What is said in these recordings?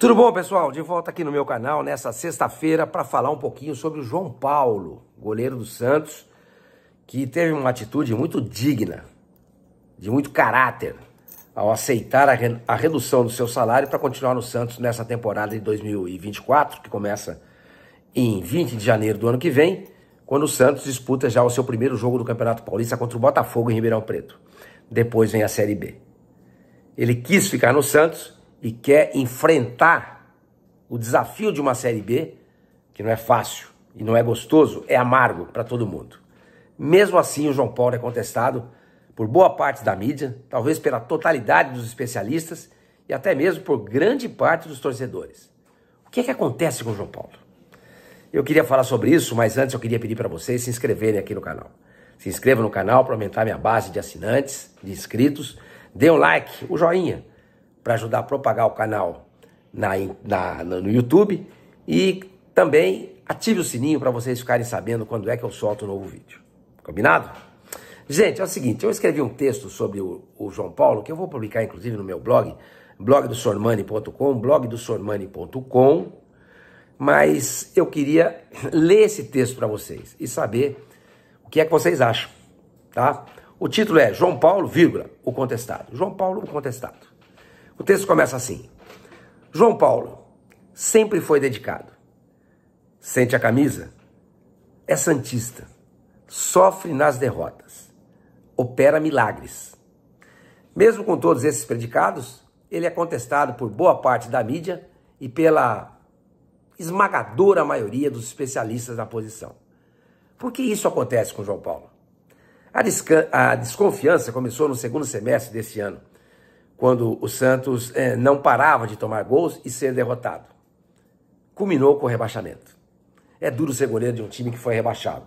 Tudo bom, pessoal? De volta aqui no meu canal nessa sexta-feira para falar um pouquinho sobre o João Paulo, goleiro do Santos, que teve uma atitude muito digna, de muito caráter, ao aceitar a, re a redução do seu salário para continuar no Santos nessa temporada de 2024, que começa em 20 de janeiro do ano que vem, quando o Santos disputa já o seu primeiro jogo do Campeonato Paulista contra o Botafogo em Ribeirão Preto. Depois vem a Série B. Ele quis ficar no Santos e quer enfrentar o desafio de uma Série B, que não é fácil e não é gostoso, é amargo para todo mundo. Mesmo assim, o João Paulo é contestado por boa parte da mídia, talvez pela totalidade dos especialistas e até mesmo por grande parte dos torcedores. O que é que acontece com o João Paulo? Eu queria falar sobre isso, mas antes eu queria pedir para vocês se inscreverem aqui no canal. Se inscreva no canal para aumentar minha base de assinantes, de inscritos. Dê um like, o um joinha para ajudar a propagar o canal na, na, no YouTube e também ative o sininho para vocês ficarem sabendo quando é que eu solto um novo vídeo. Combinado? Gente, é o seguinte, eu escrevi um texto sobre o, o João Paulo, que eu vou publicar inclusive no meu blog, do sormani.com mas eu queria ler esse texto para vocês e saber o que é que vocês acham, tá? O título é João Paulo, vírgula, o contestado. João Paulo, o contestado. O texto começa assim: João Paulo sempre foi dedicado, sente a camisa, é santista, sofre nas derrotas, opera milagres. Mesmo com todos esses predicados, ele é contestado por boa parte da mídia e pela esmagadora maioria dos especialistas da posição. Por que isso acontece com João Paulo? A, a desconfiança começou no segundo semestre deste ano, quando o Santos é, não parava de tomar gols e ser derrotado. Culminou com o rebaixamento. É duro ser goleiro de um time que foi rebaixado.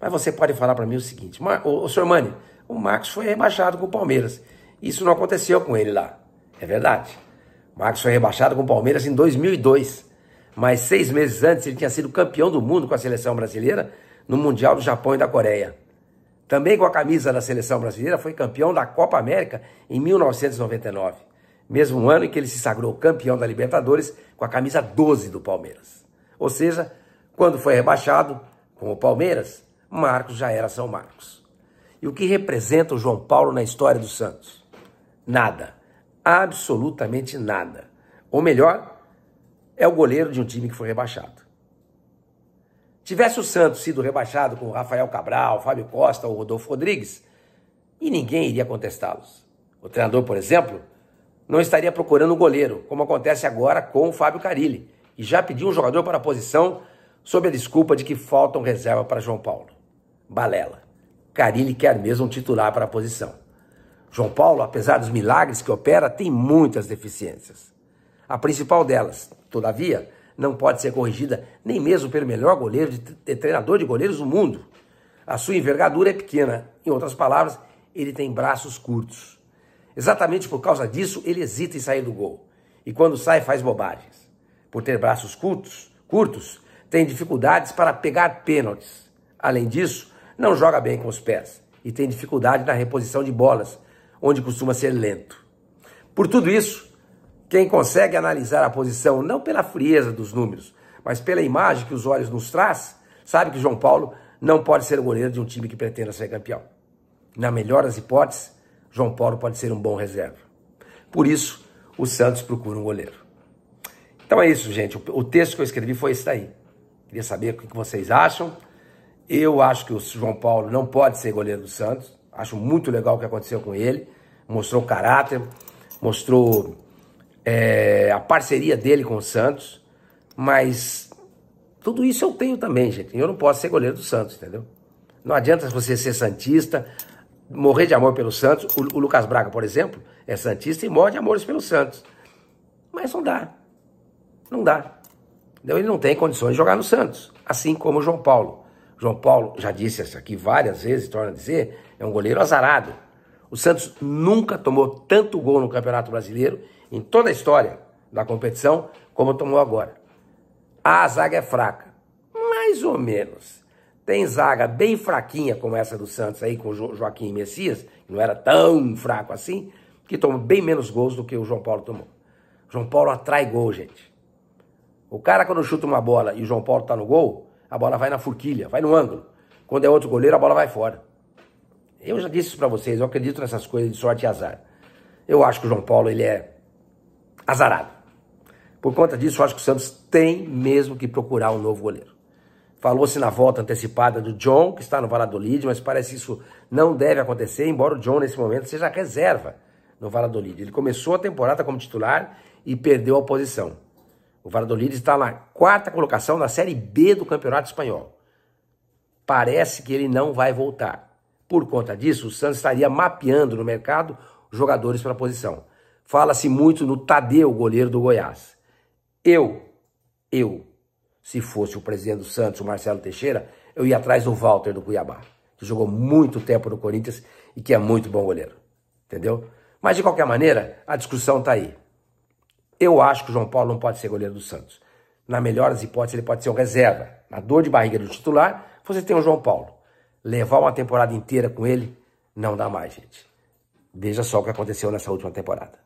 Mas você pode falar para mim o seguinte, o, o senhor Mani, o Marcos foi rebaixado com o Palmeiras. Isso não aconteceu com ele lá. É verdade. O Marcos foi rebaixado com o Palmeiras em 2002. Mas seis meses antes ele tinha sido campeão do mundo com a seleção brasileira no Mundial do Japão e da Coreia. Também com a camisa da seleção brasileira, foi campeão da Copa América em 1999, mesmo ano em que ele se sagrou campeão da Libertadores com a camisa 12 do Palmeiras. Ou seja, quando foi rebaixado com o Palmeiras, Marcos já era São Marcos. E o que representa o João Paulo na história do Santos? Nada. Absolutamente nada. Ou melhor, é o goleiro de um time que foi rebaixado. Tivesse o Santos sido rebaixado com Rafael Cabral, Fábio Costa ou Rodolfo Rodrigues, e ninguém iria contestá-los. O treinador, por exemplo, não estaria procurando um goleiro, como acontece agora com o Fábio Carilli, e já pediu um jogador para a posição sob a desculpa de que faltam reserva para João Paulo. Balela. Carilli quer mesmo um titular para a posição. João Paulo, apesar dos milagres que opera, tem muitas deficiências. A principal delas, todavia, não pode ser corrigida nem mesmo pelo melhor goleiro, de, de treinador de goleiros do mundo. A sua envergadura é pequena. Em outras palavras, ele tem braços curtos. Exatamente por causa disso, ele hesita em sair do gol. E quando sai, faz bobagens. Por ter braços curtos, curtos, tem dificuldades para pegar pênaltis. Além disso, não joga bem com os pés e tem dificuldade na reposição de bolas, onde costuma ser lento. Por tudo isso, quem consegue analisar a posição não pela frieza dos números, mas pela imagem que os olhos nos traz, sabe que João Paulo não pode ser o goleiro de um time que pretenda ser campeão. Na melhor das hipóteses, João Paulo pode ser um bom reserva. Por isso, o Santos procura um goleiro. Então é isso, gente. O texto que eu escrevi foi esse daí. Queria saber o que vocês acham. Eu acho que o João Paulo não pode ser goleiro do Santos. Acho muito legal o que aconteceu com ele. Mostrou caráter, mostrou é, a parceria dele com o Santos, mas tudo isso eu tenho também, gente. Eu não posso ser goleiro do Santos, entendeu? Não adianta você ser Santista, morrer de amor pelo Santos. O, o Lucas Braga, por exemplo, é Santista e morre de amores pelo Santos. Mas não dá. Não dá. Entendeu? Ele não tem condições de jogar no Santos. Assim como o João Paulo. João Paulo, já disse isso aqui várias vezes, torna a dizer, é um goleiro azarado. O Santos nunca tomou tanto gol no Campeonato Brasileiro, em toda a história da competição, como tomou agora. A zaga é fraca, mais ou menos. Tem zaga bem fraquinha, como essa do Santos aí, com o Joaquim e Messias, que não era tão fraco assim, que tomou bem menos gols do que o João Paulo tomou. O João Paulo atrai gol, gente. O cara, quando chuta uma bola e o João Paulo tá no gol, a bola vai na forquilha, vai no ângulo. Quando é outro goleiro, a bola vai fora. Eu já disse isso para vocês, eu acredito nessas coisas de sorte e azar. Eu acho que o João Paulo ele é azarado. Por conta disso, eu acho que o Santos tem mesmo que procurar um novo goleiro. Falou-se na volta antecipada do John, que está no Valladolid, mas parece que isso não deve acontecer, embora o John, nesse momento, seja reserva no Valladolid. Ele começou a temporada como titular e perdeu a posição. O Valladolid está na quarta colocação na Série B do Campeonato Espanhol. Parece que ele não vai voltar. Por conta disso, o Santos estaria mapeando no mercado jogadores para a posição. Fala-se muito no Tadeu, goleiro do Goiás. Eu, eu, se fosse o presidente do Santos, o Marcelo Teixeira, eu ia atrás do Walter do Cuiabá, que jogou muito tempo no Corinthians e que é muito bom goleiro. Entendeu? Mas de qualquer maneira, a discussão está aí. Eu acho que o João Paulo não pode ser goleiro do Santos. Na melhor das hipóteses, ele pode ser um reserva. Na dor de barriga do titular, você tem o João Paulo levar uma temporada inteira com ele, não dá mais, gente. Veja só o que aconteceu nessa última temporada.